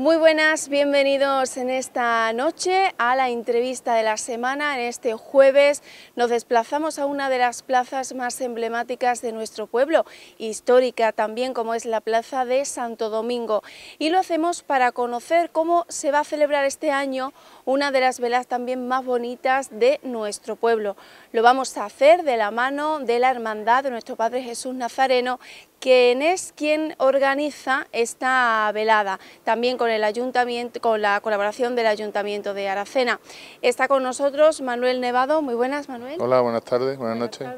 Muy buenas, bienvenidos en esta noche a la entrevista de la semana. En este jueves nos desplazamos a una de las plazas más emblemáticas de nuestro pueblo, histórica también como es la Plaza de Santo Domingo. Y lo hacemos para conocer cómo se va a celebrar este año una de las velas también más bonitas de nuestro pueblo. Lo vamos a hacer de la mano de la Hermandad de nuestro Padre Jesús Nazareno, quien es quien organiza esta velada, también con, el ayuntamiento, con la colaboración del Ayuntamiento de Aracena. Está con nosotros Manuel Nevado, muy buenas Manuel. Hola, buenas tardes, buenas, noches.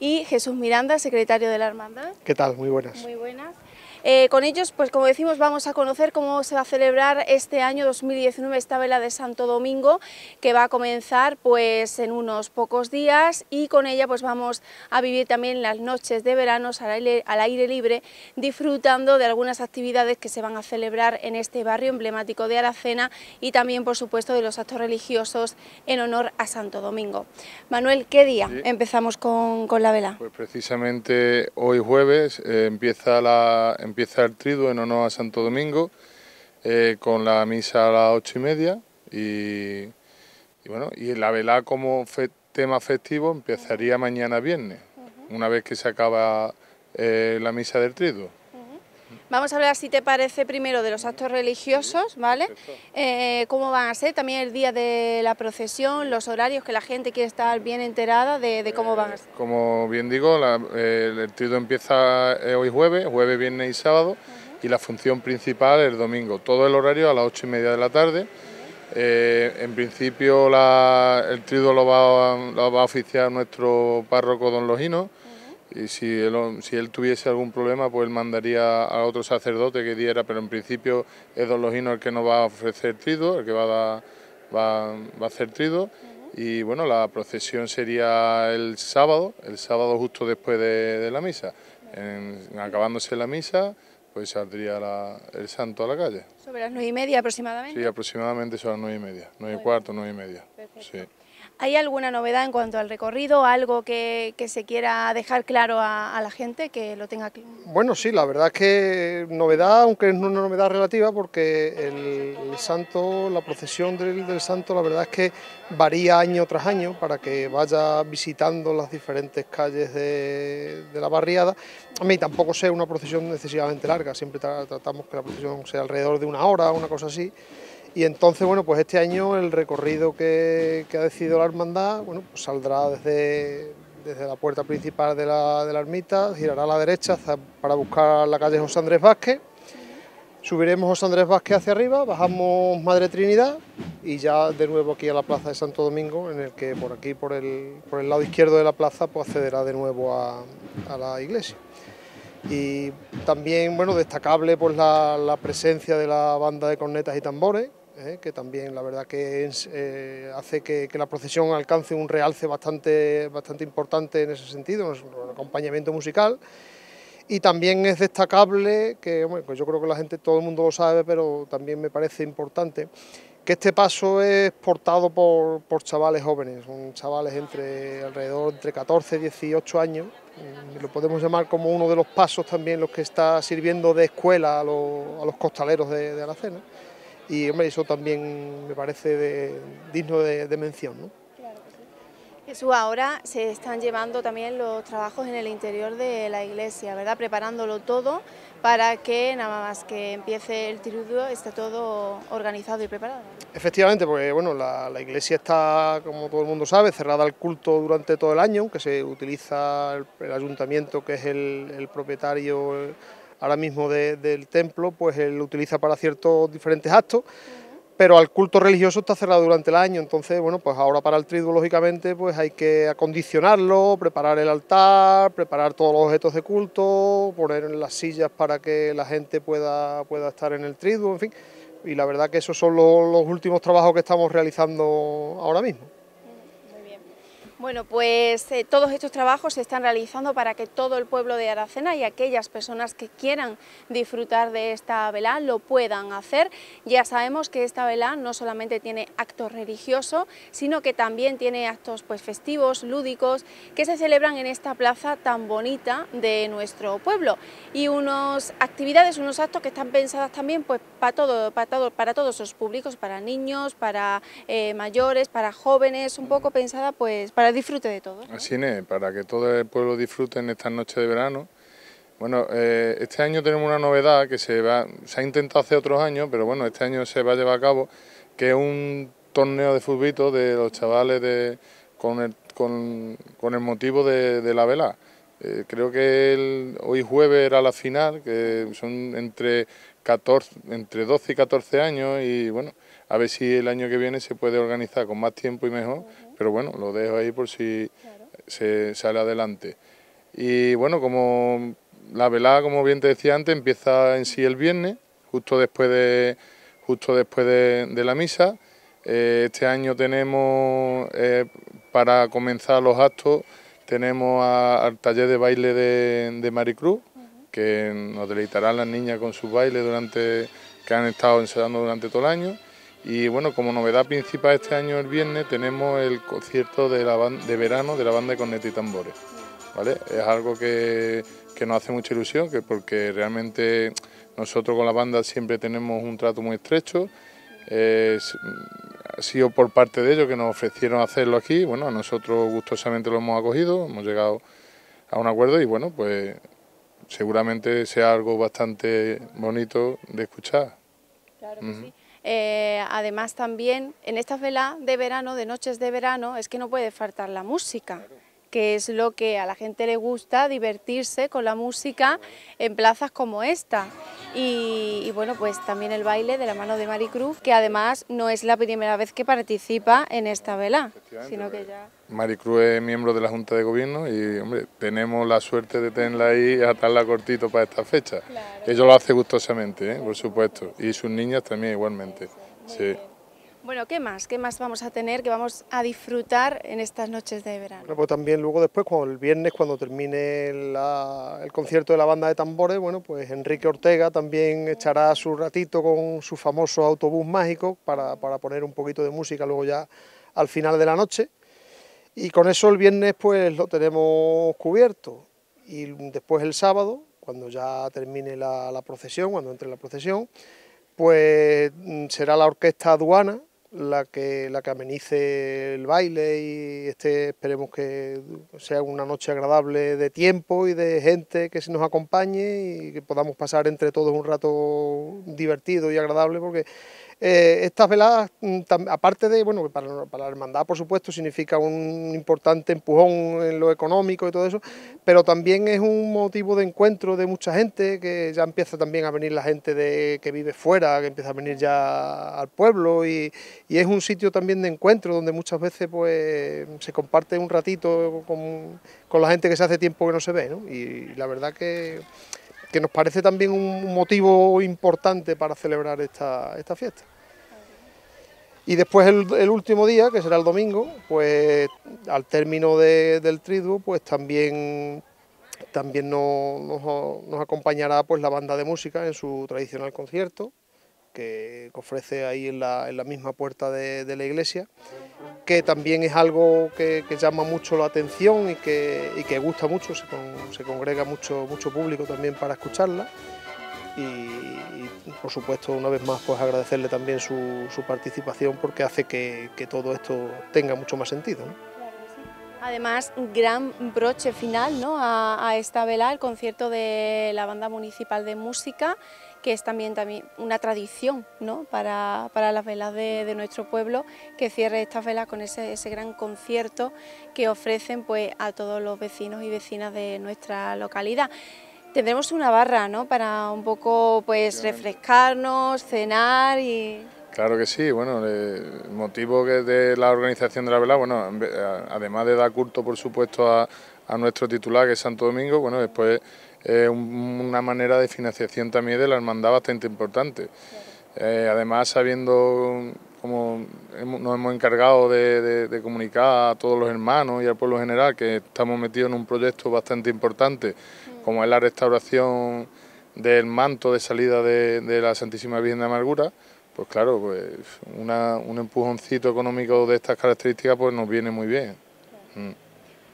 Y Jesús Miranda, secretario de la Hermandad. ¿Qué tal? Muy buenas. Muy buenas. Eh, con ellos, pues como decimos, vamos a conocer cómo se va a celebrar este año 2019 esta vela de Santo Domingo, que va a comenzar pues en unos pocos días y con ella pues vamos a vivir también las noches de verano al aire, libre, disfrutando de algunas actividades que se van a celebrar en este barrio emblemático de Aracena y también, por supuesto, de los actos religiosos en honor a Santo Domingo. Manuel, ¿qué día empezamos con, la vela? Pues precisamente hoy jueves eh, empieza la Empieza el triduo en honor a Santo Domingo eh, con la misa a las ocho y media y, bueno, y la velada como tema festivo empezaría mañana viernes, una vez que se acaba eh, la misa del triduo. Vamos a hablar, si te parece, primero de los actos religiosos, ¿vale? Eh, ¿Cómo van a ser? También el día de la procesión, los horarios, que la gente quiere estar bien enterada de, cómo van a eh, ser. Como bien digo, eh, el trido empieza hoy jueves, jueves, viernes y sábado, y la función principal el domingo. Todo el horario a las ocho y media de la tarde. en principio el trido lo va, lo va, a oficiar nuestro párroco Don Logino y si él, si él tuviese algún problema, pues él mandaría a otro sacerdote que diera, pero en principio es Don Logino el que nos va a ofrecer trido, el que va a, va, a hacer trido. Y bueno, la procesión sería el sábado, el sábado justo después de, la misa. En, acabándose la misa, pues saldría la, el santo a la calle. ¿Sobre las nueve y media aproximadamente? Sí, aproximadamente son las nueve y media, nueve y cuarto, nueve y media. Sí. ¿Hay alguna novedad en cuanto al recorrido? ¿Algo que, se quiera dejar claro a, la gente que lo tenga claro? Bueno, sí, la verdad es que novedad, aunque es una novedad relativa, porque el, santo, la procesión del, santo, la verdad es que varía año tras año para que vaya visitando las diferentes calles de, la barriada. A mí tampoco sea una procesión necesariamente larga, siempre tratamos que la procesión sea alrededor de una hora, una cosa así. Y entonces, bueno, pues este año el recorrido que, ha decidido la hermandad, bueno, pues saldrá desde, desde la puerta principal de la, ermita, girará a la derecha para buscar la calle José Andrés Vázquez, subiremos José Andrés Vázquez hacia arriba, bajamos Madre Trinidad y ya de nuevo aquí a la plaza de Santo Domingo, en el que por aquí, por el, por el lado izquierdo de la plaza, pues accederá de nuevo a, la iglesia. Y también, bueno, destacable pues la presencia de la banda de cornetas y tambores, ¿eh? que también la verdad que eh, hace que, la procesión alcance un realce bastante, importante en ese sentido, un acompañamiento musical. Y también es destacable, que pues yo creo que la gente, todo el mundo lo sabe, pero también me parece importante, que este paso es portado por, chavales jóvenes, chavales entre alrededor entre 14 y 18 años, lo podemos llamar como uno de los pasos también los que está sirviendo de escuela a, los, costaleros de, de Alacena. Y hombre, eso también me parece digno de, mención. ¿no? Claro Jesús, ahora se están llevando también los trabajos en el interior de la iglesia, ¿verdad? Preparándolo todo para que nada más que empiece el triduo esté todo organizado y preparado. Efectivamente, porque bueno, la, iglesia está, como todo el mundo sabe, cerrada al culto durante todo el año, que se utiliza el, ayuntamiento, que es el, propietario, ahora mismo del templo, pues él lo utiliza para ciertos diferentes actos, pero al culto religioso está cerrado durante el año, entonces, bueno, pues ahora para el triduo, lógicamente, pues hay que acondicionarlo, preparar el altar, preparar todos los objetos de culto, poner las sillas para que la gente pueda, pueda estar en el triduo, en fin, y la verdad que esos son los últimos trabajos que estamos realizando ahora mismo. Bueno, pues eh, todos estos trabajos se están realizando para que todo el pueblo de Aracena y aquellas personas que quieran disfrutar de esta vela lo puedan hacer. Ya sabemos que esta vela no solamente tiene actos religiosos, sino que también tiene actos pues, festivos, lúdicos, que se celebran en esta plaza tan bonita de nuestro pueblo. Y unas actividades, unos actos que están pensadas también pues, para, todo, para, para todos los públicos, para niños, para eh, mayores, para jóvenes, un poco pensada pues, para disfrute de todo Así es, para que todo el pueblo disfrute en estas noches de verano. Bueno, eh, este año tenemos una novedad que se, va, se ha intentado hace otros años, pero bueno, este año se va a llevar a cabo, que es un torneo de fútbol... de los chavales de, con, el, con, el motivo de, la vela. Eh, creo que el, hoy jueves era la final, que son entre, 14, entre 12 y 14 años y bueno, a ver si el año que viene se puede organizar con más tiempo y mejor pero bueno, lo dejo ahí por si se sale adelante. Y bueno, como la velada, como bien te decía antes, empieza en sí el viernes, justo después de, justo después de, la misa. Eh, este año tenemos, eh, para comenzar los actos, tenemos al taller de baile de, Maricruz, que nos deleitarán las niñas con sus bailes durante, que han estado ensayando durante todo el año. Y bueno, como novedad principal este año el viernes tenemos el concierto de, la de verano de la banda de y tambores. ¿vale? Es algo que, que nos hace mucha ilusión, que porque realmente nosotros con la banda siempre tenemos un trato muy estrecho. ha sido por parte de ellos que nos ofrecieron hacerlo aquí. Bueno, a nosotros gustosamente lo hemos acogido, hemos llegado a un acuerdo y bueno, pues seguramente sea algo bastante bonito de escuchar. Claro eh, además también en esta vela de verano, de noches de verano, es que no puede faltar la música que es lo que a la gente le gusta, divertirse con la música en plazas como esta. Y, bueno, pues también el baile de la mano de Maricruz, que además no es la primera vez que participa en esta vela, sino que ya... Maricruz es miembro de la Junta de Gobierno y, hombre, tenemos la suerte de tenerla ahí y atarla cortito para esta fecha. Claro. Ella lo hace gustosamente, ¿eh? por supuesto, y sus niñas también igualmente. Sí. Bueno, ¿qué más? ¿Qué más vamos a tener que vamos a disfrutar en estas noches de verano? Bueno, pues también luego después, cuando el viernes, cuando termine el concierto de la banda de tambores, bueno, pues Enrique Ortega también echará su ratito con su famoso autobús mágico para, poner un poquito de música luego ya al final de la noche. Y con eso el viernes pues lo tenemos cubierto. Y después el sábado, cuando ya termine la procesión, cuando entre la procesión, pues mm, será la orquesta aduana la que, la que amenice el baile y este esperemos que sea una noche agradable de tiempo y de gente que se nos acompañe y que podamos pasar entre todos un rato divertido y agradable porque eh, estas veladas, mm, aparte de, bueno, para, la hermandad, por supuesto, significa un importante empujón en lo económico y todo eso, pero también es un motivo de encuentro de mucha gente, que ya empieza también a venir la gente que vive fuera, que empieza a venir ya al pueblo, y, es un sitio también de encuentro donde muchas veces pues, se comparte un ratito con, con la gente que se hace tiempo que no se ve, ¿no? y la verdad que que nos parece también un motivo importante para celebrar esta, fiesta. Y después el, último día, que será el domingo, pues al término del triduo, pues también, también nos, acompañará pues la banda de música en su tradicional concierto que ofrece ahí en la, misma puerta de, la iglesia, que también es algo que, llama mucho la atención y que, gusta mucho, se, congrega mucho, público también para escucharla. Y, por supuesto, una vez más, pues agradecerle también su, participación porque hace que, todo esto tenga mucho más sentido. Además, gran broche final ¿no? a, a esta vela, el concierto de la Banda Municipal de Música que es también, también una tradición ¿no? para, las velas de, nuestro pueblo, que cierre estas velas con ese, gran concierto que ofrecen pues, a todos los vecinos y vecinas de nuestra localidad. Tendremos una barra, ¿no? Para un poco, pues, refrescarnos, cenar y... Claro que sí, bueno, eh, el motivo que de la organización de la vela, bueno, eh, además de dar culto, por supuesto, a, a nuestro titular, que es Santo Domingo, bueno, después ...es eh, una manera de financiación también de la hermandad bastante importante. Eh, además, sabiendo um, como nos hemos encargado de, comunicar a todos los hermanos y al pueblo general que estamos metidos en un proyecto bastante importante, como es la restauración del manto de salida de, la Santísima Virgen de Amargura, pues claro, pues un empujoncito económico de estas características pues nos viene muy bien. Mm.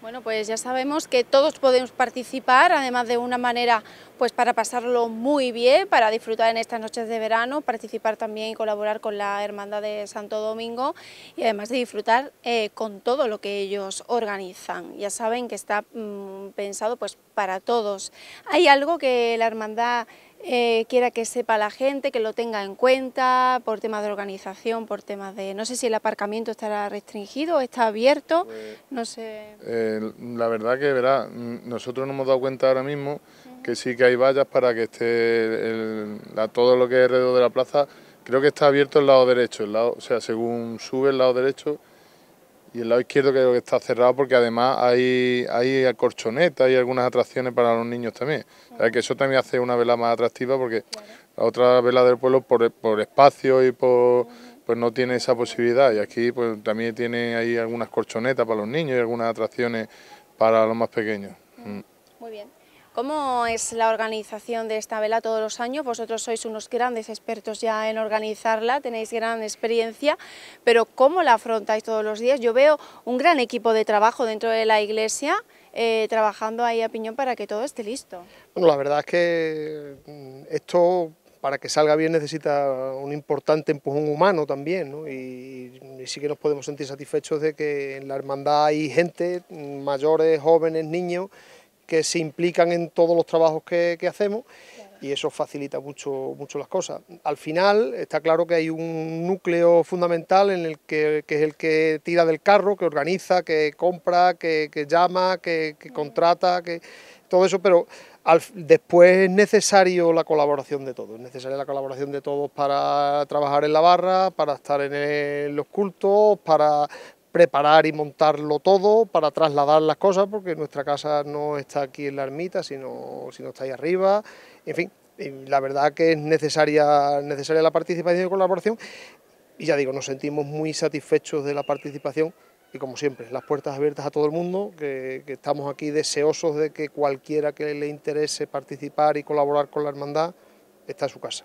Bueno, pues ya sabemos que todos podemos participar, además de una manera pues para pasarlo muy bien, para disfrutar en estas noches de verano, participar también y colaborar con la Hermandad de Santo Domingo y además de disfrutar eh, con todo lo que ellos organizan. Ya saben que está mm, pensado pues para todos. Hay algo que la Hermandad eh, quiera que sepa la gente, que lo tenga en cuenta, por temas de organización, por temas de... No sé si el aparcamiento estará restringido, ...o está abierto, pues, no sé... Eh, la verdad que, verá, nosotros nos hemos dado cuenta ahora mismo que sí que hay vallas para que esté el, la, todo lo que es alrededor de la plaza. Creo que está abierto el lado derecho, el lado, o sea, según sube el lado derecho y el lado izquierdo creo que está cerrado porque además hay, hay y algunas atracciones para los niños también. O que eso también hace una vela más atractiva porque la otra vela del pueblo por, espacio y por pues no tiene esa posibilidad y aquí pues también tiene ahí algunas corchonetas para los niños y algunas atracciones para los más pequeños. Muy bien. ¿Cómo es la organización de esta vela todos los años? Vosotros sois unos grandes expertos ya en organizarla, tenéis gran experiencia, pero ¿cómo la afrontáis todos los días? Yo veo un gran equipo de trabajo dentro de la iglesia, eh, trabajando ahí a piñón para que todo esté listo. Bueno, la verdad es que mm, esto para que salga bien necesita un importante empujón humano también, ¿no? y, sí que nos podemos sentir satisfechos de que en la hermandad hay gente, mm, mayores, jóvenes, niños, que se implican en todos los trabajos que, hacemos y eso facilita mucho, mucho las cosas. Al final está claro que hay un núcleo fundamental en el que, es el que tira del carro, que organiza, que compra, que, llama, que, contrata, que todo eso, pero después es necesario la colaboración de todos, es necesaria la colaboración de todos para trabajar en la barra, para estar en los cultos, para preparar y montarlo todo para trasladar las cosas, porque nuestra casa no está aquí en la ermita, sino, sino está ahí arriba, en fin, la verdad que es necesaria, necesaria la participación y colaboración, y ya digo, nos sentimos muy satisfechos de la participación, y como siempre, las puertas abiertas a todo el mundo, que, que estamos aquí deseosos de que cualquiera que le interese participar y colaborar con la hermandad, está en su casa.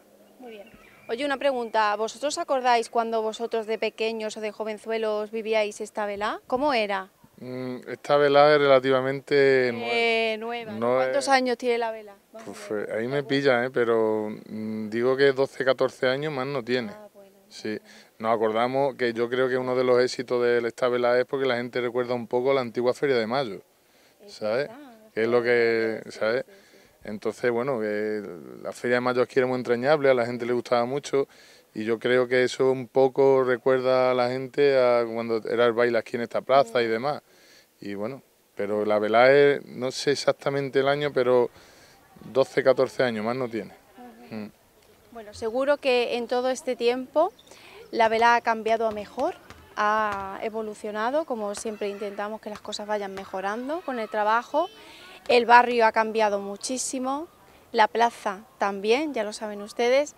Oye, una pregunta, ¿vosotros acordáis cuando vosotros de pequeños o de jovenzuelos vivíais esta vela? ¿Cómo era? Mm, esta vela es relativamente eh, nueva. ¿Cuántos años tiene la vela? Pues, eh, ahí me pilla, ¿eh? pero mm, digo que 12, 14 años más no tiene. Ah, sí, nos acordamos que yo creo que uno de los éxitos de esta vela es porque la gente recuerda un poco la antigua Feria de Mayo, ¿sabes? Que es lo que, ¿sabes? Entonces, bueno, eh, la Feria de Mayo aquí era muy entrañable, a la gente le gustaba mucho y yo creo que eso un poco recuerda a la gente cuando era el baile aquí en esta plaza y demás. Y bueno, pero la es, no sé exactamente el año, pero 12, 14 años más no tiene. Mm. Bueno, seguro que en todo este tiempo la vela ha cambiado a mejor, ha evolucionado, como siempre intentamos que las cosas vayan mejorando con el trabajo el barrio ha cambiado muchísimo, la plaza también, ya lo saben ustedes,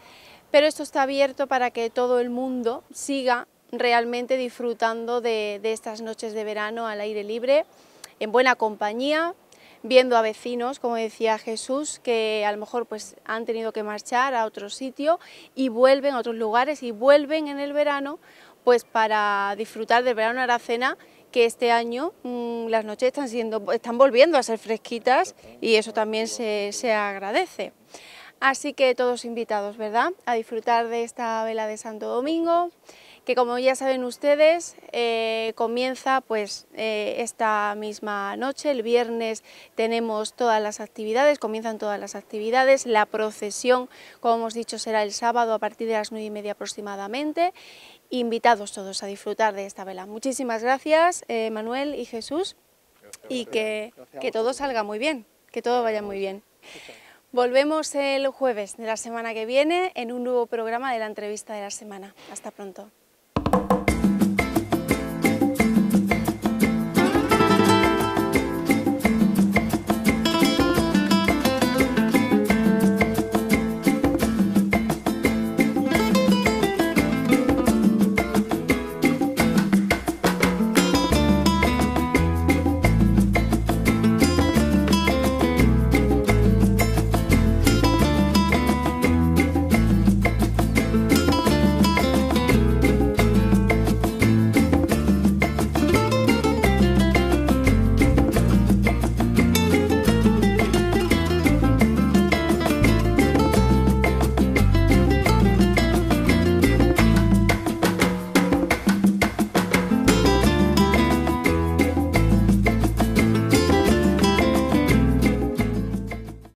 pero esto está abierto para que todo el mundo siga realmente disfrutando de, estas noches de verano al aire libre, en buena compañía, viendo a vecinos, como decía Jesús, que a lo mejor pues, han tenido que marchar a otro sitio y vuelven a otros lugares y vuelven en el verano pues para disfrutar del verano aracena que este año mm, las noches están, siendo, están volviendo a ser fresquitas y eso también se, agradece. Así que todos invitados, ¿verdad?, a disfrutar de esta vela de Santo Domingo, que como ya saben ustedes, eh, comienza pues eh, esta misma noche, el viernes tenemos todas las actividades, comienzan todas las actividades, la procesión, como hemos dicho, será el sábado a partir de las nueve y media aproximadamente, invitados todos a disfrutar de esta vela. Muchísimas gracias, eh, Manuel y Jesús, y que, que todo salga muy bien, que todo vaya muy bien. Volvemos el jueves de la semana que viene en un nuevo programa de la entrevista de la semana. Hasta pronto.